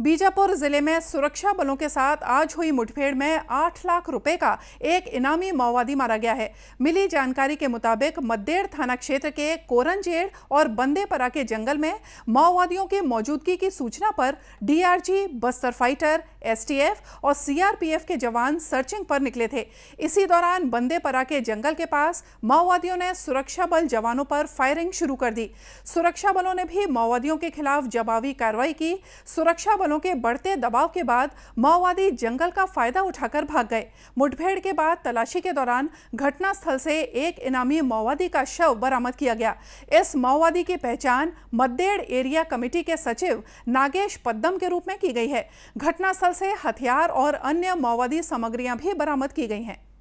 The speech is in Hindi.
बीजापुर जिले में सुरक्षा बलों के साथ आज हुई मुठभेड़ में आठ लाख रुपए का एक इनामी माओवादी मारा गया है मिली जानकारी के मुताबिक मद्देड़ थाना क्षेत्र के कोरनजेड़ और बंदेपरा के जंगल में माओवादियों की मौजूदगी की सूचना पर डीआरजी बस्तर फाइटर एसटीएफ और सीआरपीएफ के जवान सर्चिंग पर निकले थे इसी दौरान बंदेपरा के जंगल के पास माओवादियों ने सुरक्षा बल जवानों पर फायरिंग शुरू कर दी सुरक्षा बलों ने भी माओवादियों के खिलाफ जवाबी कार्रवाई की सुरक्षा बलों के बढ़ते दबाव के बाद माओवादी जंगल का फायदा उठाकर भाग गए मुठभेड़ के बाद तलाशी के दौरान घटनास्थल से एक इनामी माओवादी का शव बरामद किया गया इस माओवादी की पहचान मद्देड़ एरिया कमेटी के सचिव नागेश पद्दम के रूप में की गई है घटनास्थल से हथियार और अन्य माओवादी सामग्रियां भी बरामद की गई हैं